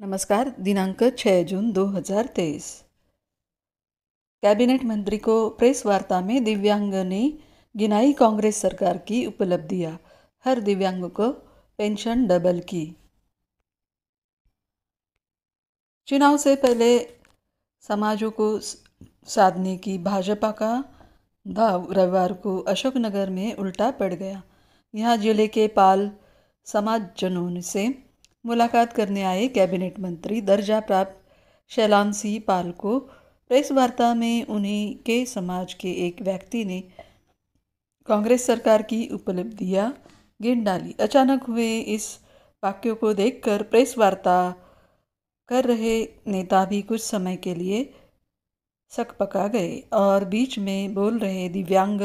नमस्कार दिनांक 6 जून 2023 कैबिनेट मंत्री को प्रेस वार्ता में दिव्यांग ने गिनाई कांग्रेस सरकार की उपलब्धियां हर दिव्यांग को पेंशन डबल की चुनाव से पहले समाजों को साधने की भाजपा का दाव रविवार को अशोकनगर में उल्टा पड़ गया यहाँ जिले के पाल समाजजनों से मुलाकात करने आए कैबिनेट मंत्री दर्जा प्राप्त शैलांसी पाल को प्रेस वार्ता में उन्हें के समाज के एक व्यक्ति ने कांग्रेस सरकार की उपलब्धियां गिन डाली अचानक हुए इस वाक्यों को देखकर प्रेस वार्ता कर रहे नेता भी कुछ समय के लिए सक पका गए और बीच में बोल रहे दिव्यांग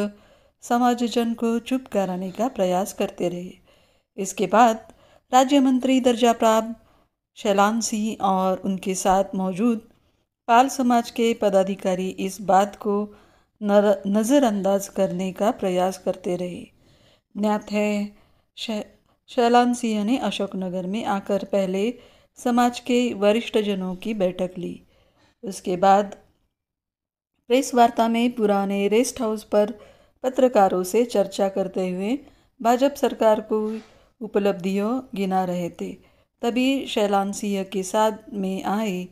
समाजजन को चुप कराने का प्रयास करते रहे इसके बाद राज्य मंत्री दर्जा प्राप्त शैलान सिंह और उनके साथ मौजूद पाल समाज के पदाधिकारी इस बात को नज़रअंदाज करने का प्रयास करते रहे ज्ञात है शैलान सिंह ने अशोकनगर में आकर पहले समाज के वरिष्ठ जनों की बैठक ली उसके बाद प्रेस वार्ता में पुराने रेस्ट हाउस पर पत्रकारों से चर्चा करते हुए भाजपा सरकार को उपलब्धियों गिना रहे थे तभी शैलान सिंह के साथ में आए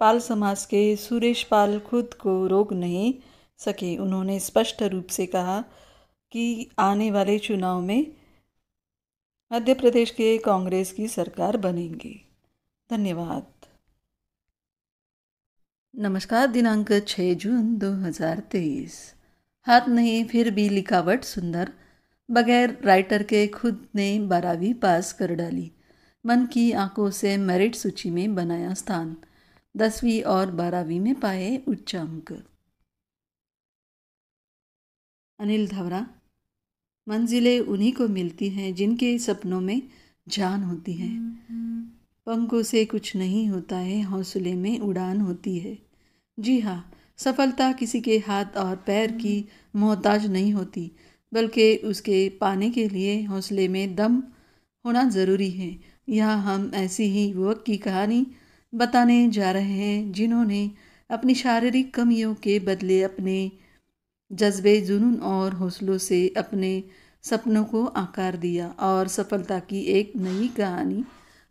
पाल समाज के सुरेश पाल खुद को रोक नहीं सके उन्होंने स्पष्ट रूप से कहा कि आने वाले चुनाव में मध्य प्रदेश के कांग्रेस की सरकार बनेंगी धन्यवाद नमस्कार दिनांक 6 जून 2023 हाथ नहीं फिर भी लिखावट सुंदर बगैर राइटर के खुद ने बारहवीं पास कर डाली मन की आंखों से मेरिट सूची में बनाया स्थान दसवीं और बारहवीं में पाए उच्च अंक अनिल धवरा मंजिलें उन्हीं को मिलती हैं जिनके सपनों में जान होती है पंखों से कुछ नहीं होता है हौसले में उड़ान होती है जी हाँ सफलता किसी के हाथ और पैर की मोहताज नहीं होती बल्कि उसके पाने के लिए हौसले में दम होना ज़रूरी है यह हम ऐसी ही युवक की कहानी बताने जा रहे हैं जिन्होंने अपनी शारीरिक कमियों के बदले अपने जज्बे जुनून और हौसलों से अपने सपनों को आकार दिया और सफलता की एक नई कहानी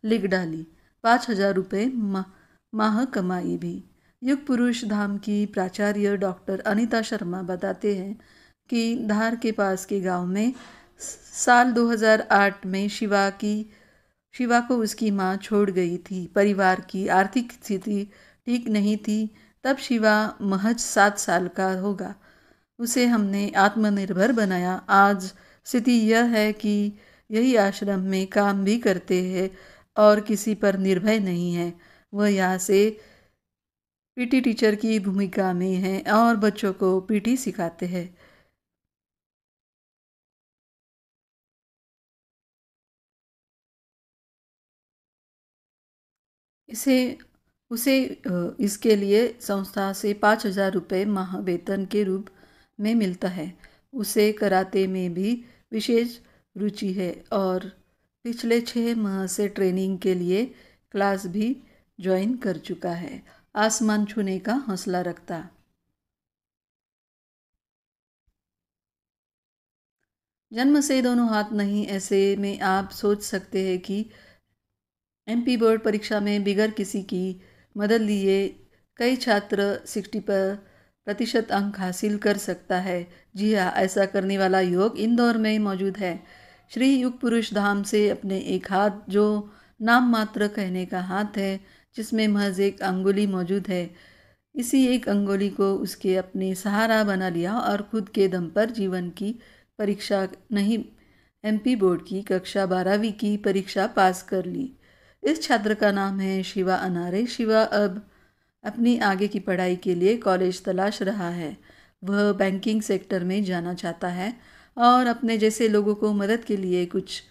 लिख डाली पाँच हजार रुपये माह कमाई भी युग पुरुष धाम की प्राचार्य डॉक्टर अनिता शर्मा बताते हैं की धार के पास के गांव में साल 2008 में शिवा की शिवा को उसकी माँ छोड़ गई थी परिवार की आर्थिक स्थिति ठीक नहीं थी तब शिवा महज सात साल का होगा उसे हमने आत्मनिर्भर बनाया आज स्थिति यह है कि यही आश्रम में काम भी करते हैं और किसी पर निर्भय नहीं है वह यहाँ से पीटी टीचर की भूमिका में है और बच्चों को पीटी सिखाते हैं इसे उसे इसके लिए संस्था से पाँच हजार रुपये माह वेतन के रूप में मिलता है उसे कराते में भी विशेष रुचि है और पिछले छः माह से ट्रेनिंग के लिए क्लास भी ज्वाइन कर चुका है आसमान छूने का हौसला रखता जन्म से दोनों हाथ नहीं ऐसे में आप सोच सकते हैं कि एमपी बोर्ड परीक्षा में बिगर किसी की मदद लिए कई छात्र सिक्सटी पर प्रतिशत अंक हासिल कर सकता है जी हाँ ऐसा करने वाला योग इंदौर में मौजूद है श्री युग पुरुष धाम से अपने एक हाथ जो नाम मात्र कहने का हाथ है जिसमें महज एक अंगुली मौजूद है इसी एक अंगुली को उसके अपने सहारा बना लिया और खुद के दम पर जीवन की परीक्षा नहीं एमपी बोर्ड की कक्षा बारहवीं की परीक्षा पास कर ली इस छात्र का नाम है शिवा अनारे शिवा अब अपनी आगे की पढ़ाई के लिए कॉलेज तलाश रहा है वह बैंकिंग सेक्टर में जाना चाहता है और अपने जैसे लोगों को मदद के लिए कुछ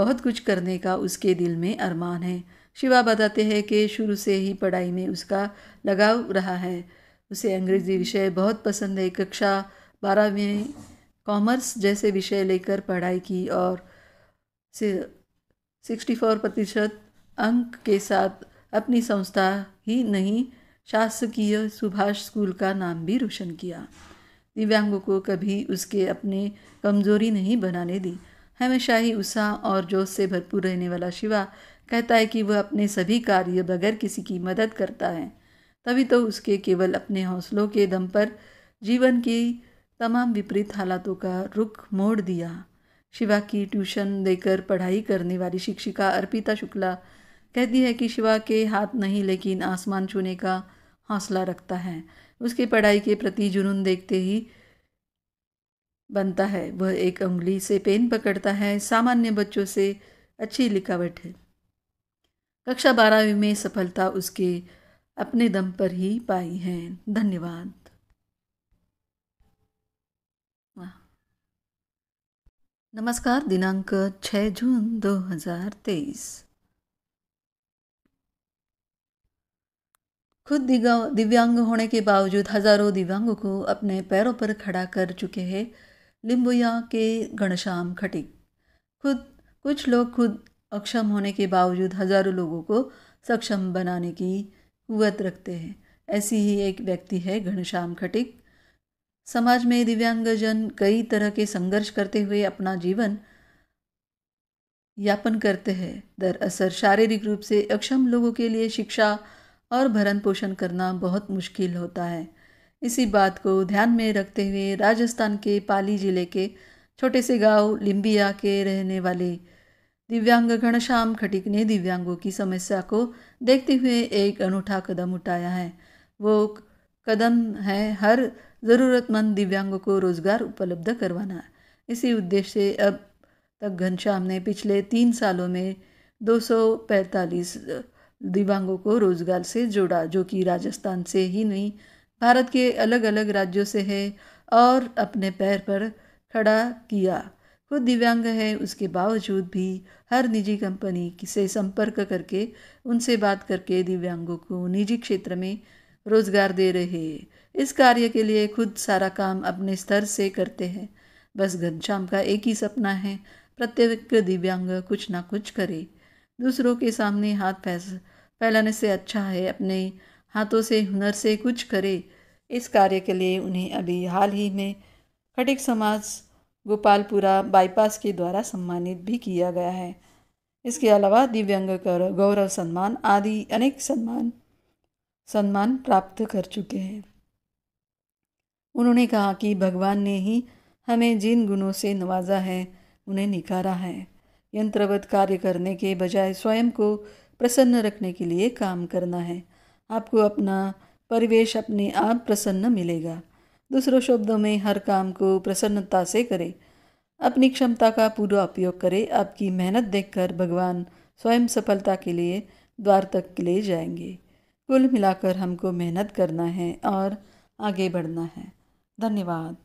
बहुत कुछ करने का उसके दिल में अरमान है शिवा बताते हैं कि शुरू से ही पढ़ाई में उसका लगाव रहा है उसे अंग्रेज़ी विषय बहुत पसंद है कक्षा बारहवीं कॉमर्स जैसे विषय लेकर पढ़ाई की और 64 प्रतिशत अंक के साथ अपनी संस्था ही नहीं शासकीय सुभाष स्कूल का नाम भी रोशन किया दिव्यांगों को कभी उसके अपने कमजोरी नहीं बनाने दी हमेशा ही उत्साह और जोश से भरपूर रहने वाला शिवा कहता है कि वह अपने सभी कार्य बगैर किसी की मदद करता है तभी तो उसके केवल अपने हौसलों के दम पर जीवन की तमाम विपरीत हालातों का रुख मोड़ दिया शिवा की ट्यूशन देकर पढ़ाई करने वाली शिक्षिका अर्पिता शुक्ला कहती है कि शिवा के हाथ नहीं लेकिन आसमान छूने का हौसला रखता है उसकी पढ़ाई के प्रति जुनून देखते ही बनता है वह एक उंगली से पेन पकड़ता है सामान्य बच्चों से अच्छी लिखावट है कक्षा बारहवीं में सफलता उसके अपने दम पर ही पाई है धन्यवाद नमस्कार दिनांक 6 जून 2023 खुद दिव्यांग होने के बावजूद हजारों दिव्यांगों को अपने पैरों पर खड़ा कर चुके हैं लिंबुया के घनश्याम खटिक खुद कुछ लोग खुद अक्षम होने के बावजूद हजारों लोगों को सक्षम बनाने की कुत रखते हैं ऐसी ही एक व्यक्ति है घनश्याम खटिक समाज में दिव्यांगजन कई तरह के संघर्ष करते हुए अपना जीवन यापन करते हैं दरअसल शारीरिक रूप से अक्षम लोगों के लिए शिक्षा और भरण पोषण करना बहुत मुश्किल होता है इसी बात को ध्यान में रखते हुए राजस्थान के पाली जिले के छोटे से गांव लिम्बिया के रहने वाले दिव्यांग घनश्याम खटिक ने दिव्यांगों की समस्या को देखते हुए एक अनूठा कदम उठाया है वो कदम है हर ज़रूरतमंद दिव्यांगों को रोज़गार उपलब्ध करवाना इसी उद्देश्य से अब तक घनश्याम ने पिछले तीन सालों में 245 दिव्यांगों को रोज़गार से जोड़ा जो कि राजस्थान से ही नहीं भारत के अलग अलग राज्यों से है और अपने पैर पर खड़ा किया खुद दिव्यांग है उसके बावजूद भी हर निजी कंपनी से संपर्क करके उनसे बात करके दिव्यांगों को निजी क्षेत्र में रोजगार दे रहे इस कार्य के लिए खुद सारा काम अपने स्तर से करते हैं बस घनश्याम का एक ही सपना है प्रत्येक दिव्यांग कुछ ना कुछ करे दूसरों के सामने हाथ फैस फैलाने से अच्छा है अपने हाथों से हुनर से कुछ करे इस कार्य के लिए उन्हें अभी हाल ही में खटिक समाज गोपालपुरा बाईपास के द्वारा सम्मानित भी किया गया है इसके अलावा दिव्यांग गौरव सम्मान आदि अनेक सम्मान सम्मान प्राप्त कर चुके हैं उन्होंने कहा कि भगवान ने ही हमें जिन गुणों से नवाजा है उन्हें निखारा है यंत्रवत कार्य करने के बजाय स्वयं को प्रसन्न रखने के लिए काम करना है आपको अपना परिवेश अपने आप प्रसन्न मिलेगा दूसरों शब्दों में हर काम को प्रसन्नता से करें अपनी क्षमता का पूरा उपयोग करें आपकी मेहनत देखकर भगवान स्वयं सफलता के लिए द्वार तक ले जाएंगे कुल मिलाकर हमको मेहनत करना है और आगे बढ़ना है धन्यवाद